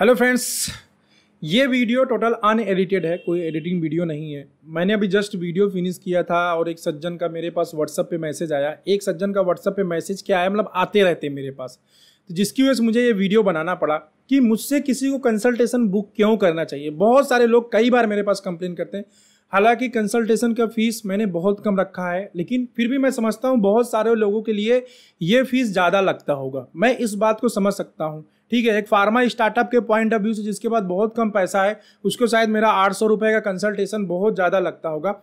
hello friends ये video total unedited है कोई एडिटिंग वीडियो नहीं है मैंने अभी जस्ट वीडियो फिनिश किया था और एक सज्जन का मेरे पास व्हाट्सअप पे मैसेज आया एक सज्जन का व्हाट्सअप पे मैसेज क्या आया मतलब आते रहते मेरे पास तो जिसकी वजह से मुझे ये वीडियो बनाना पड़ा कि मुझसे किसी को कंसल्टेशन बुक क्यों करना चाहिए बहुत सारे लोग कई बार मेरे पास कंप्लेन करते हैं हालांकि कंसल्टेशन का फ़ीस मैंने बहुत कम रखा है लेकिन फिर भी मैं समझता हूँ बहुत सारे लोगों के लिए ये फ़ीस ज़्यादा लगता होगा मैं इस बात को समझ सकता हूँ ठीक है एक फार्मा स्टार्टअप के पॉइंट ऑफ व्यू से जिसके पास बहुत कम पैसा है उसको शायद मेरा आठ सौ रुपये का कंसल्टेशन बहुत ज़्यादा लगता होगा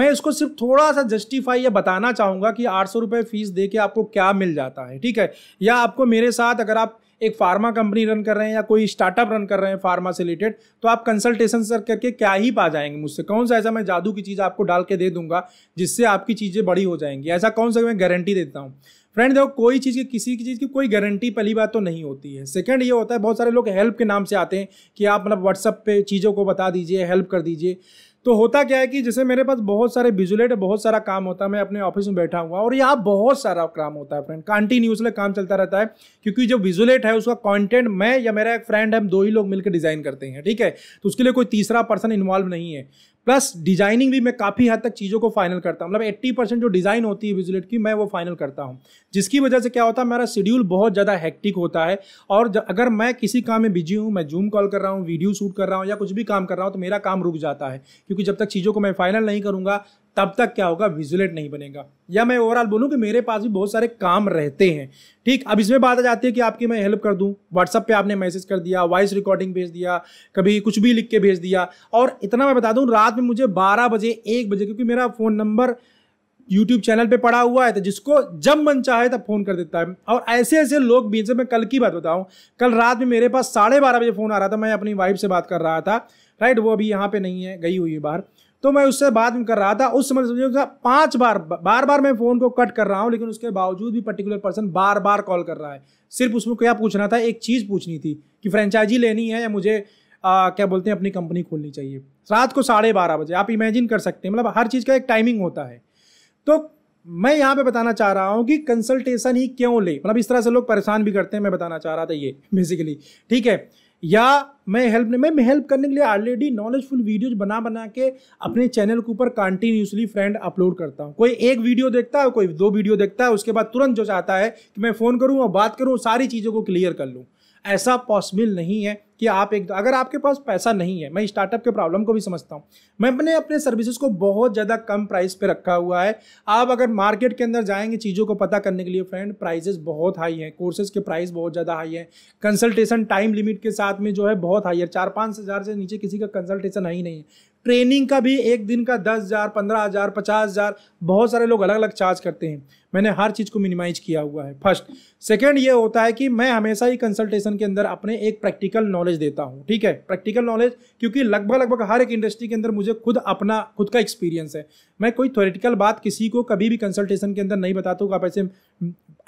मैं इसको सिर्फ थोड़ा सा जस्टिफाई या बताना चाहूँगा कि आठ सौ रुपये फीस दे के आपको क्या मिल जाता है ठीक है या आपको मेरे साथ अगर आप एक फार्मा कंपनी रन कर रहे हैं या कोई स्टार्टअप रन कर रहे हैं फार्मा से रिलेटेड तो आप कंसल्टेशन सर करके क्या ही पा जाएंगे मुझसे कौन सा ऐसा मैं जादू की चीज़ आपको डाल के दे दूंगा जिससे आपकी चीज़ें बड़ी हो जाएंगी ऐसा कौन सा मैं गारंटी देता हूँ फ्रेंड देखो कोई चीज़ की किसी की चीज़ की कोई गारंटी पहली बात तो नहीं होती है सेकंड ये होता है बहुत सारे लोग हेल्प के नाम से आते हैं कि आप मतलब व्हाट्सअप पे चीज़ों को बता दीजिए हेल्प कर दीजिए तो होता क्या है कि जैसे मेरे पास बहुत सारे विजुलेट बहुत सारा काम होता है मैं अपने ऑफिस में बैठा हुआ और यहाँ बहुत सारा काम होता है फ्रेंड कंटिन्यूसली काम चलता रहता है क्योंकि जो विजुलेट है उसका कंटेंट मैं या मेरा एक फ्रेंड है दो ही लोग मिलकर डिज़ाइन करते हैं ठीक है तो उसके लिए कोई तीसरा पर्सन इन्वॉल्व नहीं है प्लस डिजाइनिंग भी मैं काफ़ी हद तक चीज़ों को फाइनल करता हूँ मतलब एट्टी परसेंट जो डिज़ाइन होती है विजुलेट की मैं वो फाइनल करता हूँ जिसकी वजह से क्या होता है मेरा शेड्यूल बहुत ज़्यादा हैक्टिक होता है और अगर मैं किसी काम में बिजी हूँ मैं जूम कॉल कर रहा हूँ वीडियो शूट कर रहा हूँ या कुछ भी काम कर रहा हूँ तो मेरा काम रुक जाता है क्योंकि जब तक चीज़ों को मैं फाइनल नहीं करूँगा तब तक क्या होगा विजुलेट नहीं बनेगा या मैं ओवरऑल बोलूँ कि मेरे पास भी बहुत सारे काम रहते हैं ठीक अब इसमें बात आ जाती है कि आपकी मैं हेल्प कर दूँ व्हाट्सअप पे आपने मैसेज कर दिया वॉइस रिकॉर्डिंग भेज दिया कभी कुछ भी लिख के भेज दिया और इतना मैं बता दूँ रात में मुझे बारह बजे एक बजे क्योंकि मेरा फ़ोन नंबर यूट्यूब चैनल पे पड़ा हुआ है तो जिसको जब मन चाहे तब फोन कर देता है और ऐसे ऐसे लोग भी जैसे मैं कल की बात बताऊं कल रात में मेरे पास साढ़े बारह बजे फ़ोन आ रहा था मैं अपनी वाइफ से बात कर रहा था राइट वो अभी यहाँ पे नहीं है गई हुई है बाहर तो मैं उससे बात में कर रहा था उस समय समझिए पांच बार बार बार मैं फ़ोन को कट कर रहा हूँ लेकिन उसके बावजूद भी पर्टिकुलर पर्सन बार बार कॉल कर रहा है सिर्फ उसमें क्या पूछना था एक चीज़ पूछनी थी कि फ्रेंचाइजी लेनी है या मुझे आ, क्या बोलते हैं अपनी कंपनी खोलनी चाहिए रात को साढ़े बारह बजे आप इमेजिन कर सकते हैं मतलब हर चीज़ का एक टाइमिंग होता है तो मैं यहाँ पे बताना चाह रहा हूँ कि कंसल्टेशन ही क्यों ले मतलब इस तरह से लोग परेशान भी करते हैं मैं बताना चाह रहा था ये बेसिकली ठीक है या मैं हेल्प मैं, मैं हेल्प करने के लिए ऑलरेडी नॉलेजफुल वीडियोज बना बना के अपने चैनल के ऊपर कंटिन्यूसली फ्रेंड अपलोड करता हूँ कोई एक वीडियो देखता है कोई दो वीडियो देखता है उसके बाद तुरंत जो चाहता है कि मैं फ़ोन करूँ और बात करूँ सारी चीज़ों को क्लियर कर लूँ ऐसा पॉसिबल नहीं है कि आप एक अगर आपके पास पैसा नहीं है मैं स्टार्टअप के प्रॉब्लम को भी समझता हूँ मैं अपने अपने सर्विसेज को बहुत ज़्यादा कम प्राइस पे रखा हुआ है आप अगर मार्केट के अंदर जाएंगे चीज़ों को पता करने के लिए फ्रेंड प्राइजेस बहुत हाई हैं कोर्सेज के प्राइस बहुत ज़्यादा हाई है कंसल्टेशन टाइम लिमिट के साथ में जो है बहुत हाई है चार पाँच हज़ार से नीचे किसी का कंसल्टेशन है ही नहीं है ट्रेनिंग का भी एक दिन का दस हज़ार पंद्रह हज़ार पचास हज़ार बहुत सारे लोग अलग अलग चार्ज करते हैं मैंने हर चीज़ को मिनिमाइज किया हुआ है फर्स्ट सेकंड ये होता है कि मैं हमेशा ही कंसल्टेशन के अंदर अपने एक प्रैक्टिकल नॉलेज देता हूँ ठीक है प्रैक्टिकल नॉलेज क्योंकि लगभग लगभग हर एक इंडस्ट्री के अंदर मुझे खुद अपना खुद का एक्सपीरियंस है मैं कोई थोरेटिकल बात किसी को कभी भी कंसल्टेशन के अंदर नहीं बताता हूँ आप ऐसे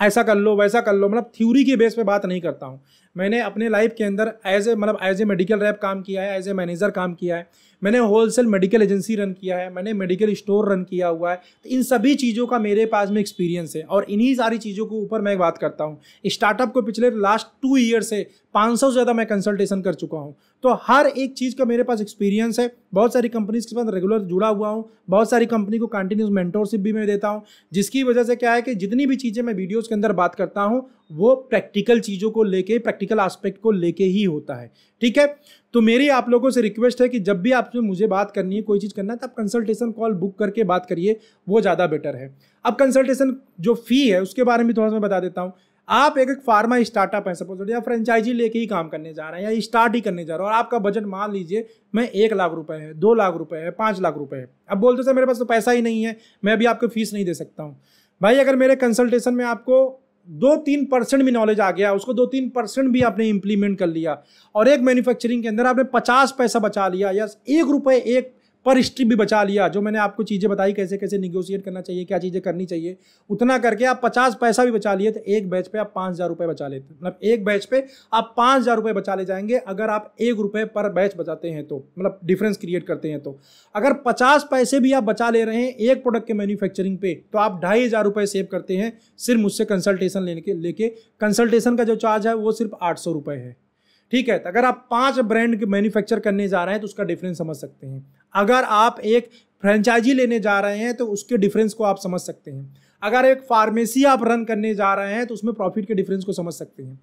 ऐसा कर लो वैसा कर लो मतलब थ्यूरी के बेस पर बात नहीं करता हूँ मैंने अपने लाइफ के अंदर एज ए मतलब एज ए मेडिकल रैप काम किया है एज ए मैनेजर काम किया है मैंने होलसेल मेडिकल एजेंसी रन किया है मैंने मेडिकल स्टोर रन किया हुआ है तो इन सभी चीज़ों का मेरे पास में एक्सपीरियंस है और इन्हीं सारी चीज़ों के ऊपर मैं बात करता हूँ स्टार्टअप को पिछले लास्ट टू ईयर से 500 से ज़्यादा मैं कंसल्टेशन कर चुका हूँ तो हर एक चीज़ का मेरे पास एक्सपीरियंस है बहुत सारी कंपनीज के साथ रेगुलर जुड़ा हुआ हूँ बहुत सारी कंपनी को कंटिन्यूस मेंटोरशिप भी मैं देता हूँ जिसकी वजह से क्या है कि जितनी भी चीज़ें मैं वीडियोज़ के अंदर बात करता हूँ वो प्रैक्टिकल चीज़ों को लेके प्रैक्टिकल आस्पेक्ट को लेके ही होता है ठीक है तो मेरी आप लोगों से रिक्वेस्ट है कि जब भी आपसे मुझे बात करनी है कोई चीज़ करना है तो आप कंसल्टेशन कॉल बुक करके बात करिए वो ज़्यादा बेटर है अब कंसल्टेशन जो फ़ी है उसके बारे में थोड़ा सा मैं बता देता हूँ आप एक एक फार्मा स्टार्टअप है सपोज या फ्रेंचाइजी लेके ही काम करने जा रहे हैं या स्टार्ट ही करने जा रहे हैं और आपका बजट मान लीजिए मैं एक लाख रुपए है दो लाख रुपए है पाँच लाख रुपए है अब बोलते सर मेरे पास तो पैसा ही नहीं है मैं अभी आपको फीस नहीं दे सकता हूँ भाई अगर मेरे कंसल्टेशन में आपको दो तीन परसेंट भी नॉलेज आ गया उसको दो तीन परसेंट भी आपने इम्प्लीमेंट कर लिया और एक मैन्युफैक्चरिंग के अंदर आपने पचास पैसा बचा लिया या एक रुपये एक पर स्ट्रिप भी बचा लिया जो मैंने आपको चीज़ें बताई कैसे कैसे निगोशिएट करना चाहिए क्या चीज़ें करनी चाहिए उतना करके आप पचास पैसा भी बचा लिए तो एक बैच पे आप पाँच हज़ार रुपये बचा लेते मतलब एक बैच पे आप पाँच हज़ार रुपये बचा ले जाएंगे अगर आप एक रुपये पर बैच बचाते हैं तो मतलब डिफरेंस क्रिएट करते हैं तो अगर पचास पैसे भी आप बचा ले रहे हैं एक प्रोडक्ट के मैन्युफैक्चरिंग पे तो आप ढाई हज़ार रुपये सेव करते हैं सिर्फ मुझसे कंसल्टेशन लेने के लेके कंसल्टेशन का जो चार्ज है वो सिर्फ आठ सौ रुपये है ठीक है तो अगर आप पांच ब्रांड के मैन्युफैक्चर करने जा रहे हैं तो उसका डिफरेंस समझ सकते हैं अगर आप एक फ्रेंचाइजी लेने जा रहे हैं तो उसके डिफरेंस को आप समझ सकते हैं अगर एक फार्मेसी आप रन करने जा रहे हैं तो उसमें प्रॉफिट के डिफरेंस को समझ सकते हैं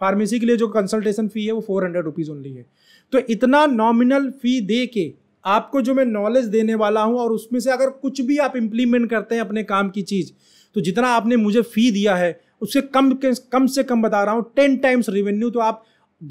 फार्मेसी के लिए जो कंसल्टेशन फ़ी है वो फोर हंड्रेड रुपीज़ ओनली है तो इतना नॉमिनल फ़ी दे के आपको जो मैं नॉलेज देने वाला हूँ और उसमें से अगर कुछ भी आप इम्प्लीमेंट करते हैं अपने काम की चीज़ तो जितना आपने मुझे फ़ी दिया है उससे कम कम से कम बता रहा हूँ टेन टाइम्स रेवेन्यू तो आप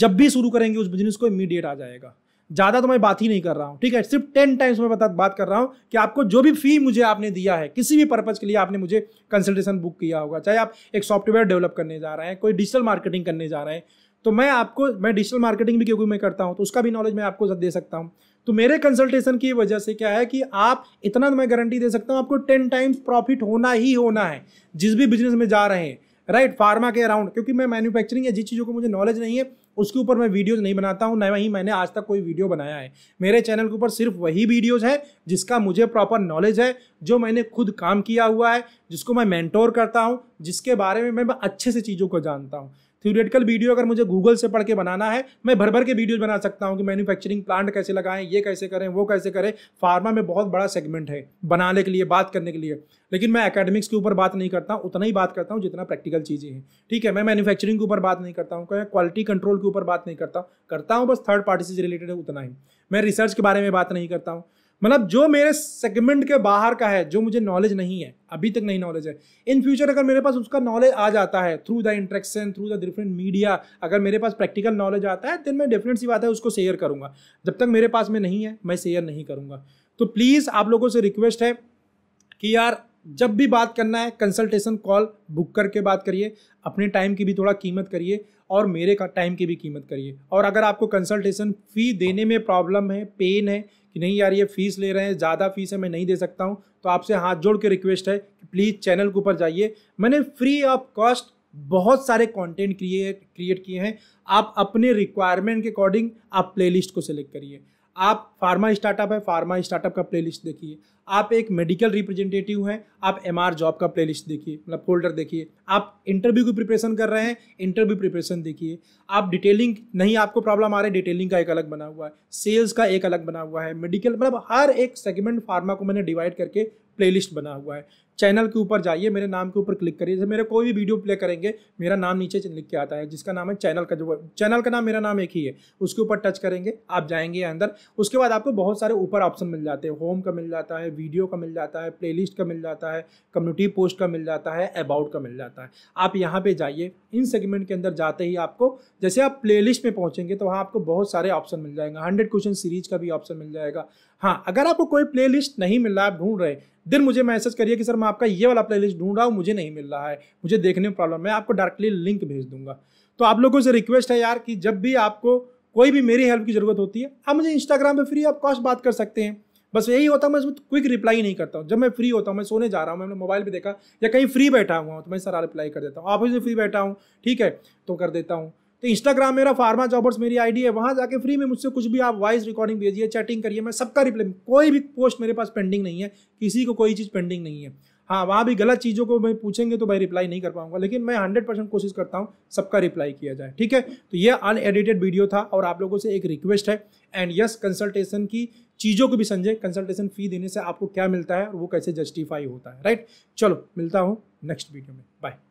जब भी शुरू करेंगे उस बिजनेस को इमीडिएट आ जाएगा ज़्यादा तो मैं बात ही नहीं कर रहा हूँ ठीक है सिर्फ टेन टाइम्स मैं बता बात कर रहा हूँ कि आपको जो भी फ़ी मुझे आपने दिया है किसी भी पर्पज़ के लिए आपने मुझे कंसल्टेशन बुक किया होगा चाहे आप एक सॉफ्टवेयर डेवलप करने जा रहे हैं कोई डिजिटल मार्केटिंग करने जा रहे हैं तो मैं आपको मैं डिजिटल मार्केटिंग भी क्योंकि मैं करता हूँ तो उसका भी नॉलेज मैं आपको दे सकता हूँ तो मेरे कंसल्टेशन की वजह से क्या है कि आप इतना मैं गारंटी दे सकता हूँ आपको टेन टाइम्स प्रॉफिट होना ही होना है जिस भी बिजनेस में जा रहे हैं राइट right, फार्मा के अराउंड क्योंकि मैं मैन्युफैक्चरिंग या जिस चीज़ों को मुझे नॉलेज नहीं है उसके ऊपर मैं वीडियोज़ नहीं बनाता हूँ ना वहीं मैंने आज तक कोई वीडियो बनाया है मेरे चैनल के ऊपर सिर्फ वही वीडियोज़ है जिसका मुझे प्रॉपर नॉलेज है जो मैंने खुद काम किया हुआ है जिसको मैं मैंटोर करता हूँ जिसके बारे में मैं अच्छे से चीज़ों को जानता हूँ थ्योरेटिकल वीडियो अगर मुझे गूगल से पढ़ के बनाना है मैं भर भर के वीडियोज बना सकता हूँ कि मैन्युफैक्चरिंग प्लांट कैसे लगाएं ये कैसे करें वो कैसे करें फार्मा में बहुत बड़ा सेगमेंट है बनाने के लिए बात करने के लिए लेकिन मैं एकेडमिक्स के ऊपर बात नहीं करता हूँ उतना ही बात करता हूँ जितना प्रैक्टिकल चीज़ें हैं ठीक है मैं मैनुफैक्चरिंग के ऊपर बात नहीं करता हूँ क्वालिटी कंट्रोल के ऊपर बात नहीं करता हूँ करता हूँ बस थर्ड पार्टी से रिलेटेड है उतना ही मैं रिसर्च के बारे में बात नहीं करता हूँ मतलब जो मेरे सेगमेंट के बाहर का है जो मुझे नॉलेज नहीं है अभी तक नहीं नॉलेज है इन फ्यूचर अगर मेरे पास उसका नॉलेज आ जाता है through the interaction through the different media अगर मेरे पास प्रैक्टिकल नॉलेज आता है देन मैं डिफरेंट सी बात है उसको शेयर करूँगा जब तक मेरे पास में नहीं है मैं शेयर नहीं करूँगा तो प्लीज़ आप लोगों से रिक्वेस्ट है कि यार जब भी बात करना है कंसल्टेशन कॉल बुक करके बात करिए अपने टाइम की भी थोड़ा कीमत करिए और मेरे का टाइम की भी कीमत करिए और अगर आपको कंसल्टेशन फ़ी देने में प्रॉब्लम है पेन है कि नहीं यार ये फीस ले रहे हैं ज़्यादा फीस है मैं नहीं दे सकता हूँ तो आपसे हाथ जोड़ के रिक्वेस्ट है कि प्लीज़ चैनल के ऊपर जाइए मैंने फ्री ऑफ कॉस्ट बहुत सारे कंटेंट क्रिएट क्रिएट किए हैं आप अपने रिक्वायरमेंट के अकॉर्डिंग आप प्लेलिस्ट को सिलेक्ट करिए आप फार्मा स्टार्टअप है फार्मा स्टार्टअप का प्लेलिस्ट देखिए आप एक मेडिकल रिप्रेजेंटेटिव हैं आप एम जॉब का प्लेलिस्ट देखिए मतलब फोल्डर देखिए आप इंटरव्यू की प्रिपरेशन कर रहे हैं इंटरव्यू प्रिपरेशन देखिए आप डिटेलिंग नहीं आपको प्रॉब्लम आ रही डिटेलिंग का एक अलग बना हुआ है सेल्स का एक अलग बना हुआ है मेडिकल मतलब हर एक सेगमेंट फार्मा को मैंने डिवाइड करके प्लेलिस्ट बना हुआ है चैनल के ऊपर जाइए मेरे नाम के ऊपर क्लिक करिए जैसे मेरा कोई भी वीडियो प्ले करेंगे मेरा नाम नीचे लिख के आता है जिसका नाम है चैनल का जो चैनल का नाम मेरा नाम एक ही है उसके ऊपर टच करेंगे आप जाएंगे अंदर उसके बाद आपको बहुत सारे ऊपर ऑप्शन मिल जाते हैं होम का मिल जाता है वीडियो का मिल जाता है प्ले का मिल जाता है कम्युनिटी पोस्ट का मिल जाता है अबाउट का मिल जाता है आप यहाँ पर जाइए इन सेगमेंट के अंदर जाते ही आपको जैसे आप लिस्ट में पहुँचेंगे तो वहाँ आपको बहुत सारे ऑप्शन मिल जाएंगे हंड्रेड क्वेश्चन सीरीज का भी ऑप्शन मिल जाएगा हाँ अगर आपको कोई प्ले नहीं मिल रहा आप ढूंढ रहे दिन मुझे मैसेज करिए कि सर मैं मैं आपका ये वाला प्लेलिस्ट ढूंढ रहा हूँ मुझे नहीं मिल रहा है मुझे देखने में प्रॉब्लम है आपको डायरेक्टली लिंक भेज दूंगा तो आप लोगों से रिक्वेस्ट है यार कि जब भी आपको कोई भी मेरी हेल्प की ज़रूरत होती है आप मुझे इंस्टाग्राम पर फ्री ऑफ कॉस्ट बात कर सकते हैं बस यही होता है मैं उसमें क्विक रिप्लाई नहीं करता हूँ जब मैं फ्री होता हूँ मैं सोने जा रहा हूँ मैंने मोबाइल पर देखा या कहीं फ्री बैठा हुआ हूँ तो मैं सारा रिप्लाई कर देता हूँ ऑफिस में फ्री बैठा हूँ ठीक है तो कर देता हूँ तो इंस्टाग्राम मेरा फार्मा जॉबर्स मेरी आईडी है वहाँ जाके फ्री में मुझसे कुछ भी आप वॉइस रिकॉर्डिंग भेजिए चैटिंग करिए मैं सबका रिप्लाई कोई भी पोस्ट मेरे पास पेंडिंग नहीं है किसी को कोई चीज़ पेंडिंग नहीं है हाँ वहाँ भी गलत चीज़ों को मैं पूछेंगे तो भाई रिप्लाई नहीं कर पाऊंगा लेकिन मैं हंड्रेड परसेंट कोशिश करता हूँ सबका रिप्लाई किया जाए ठीक है तो ये अनएडिटेड वीडियो था और आप लोगों से एक रिक्वेस्ट है एंड यस कंसल्टेशन की चीज़ों को भी समझे कंसल्टेशन फ़ी देने से आपको क्या मिलता है और वो कैसे जस्टिफाई होता है राइट चलो मिलता हूँ नेक्स्ट वीडियो में बाय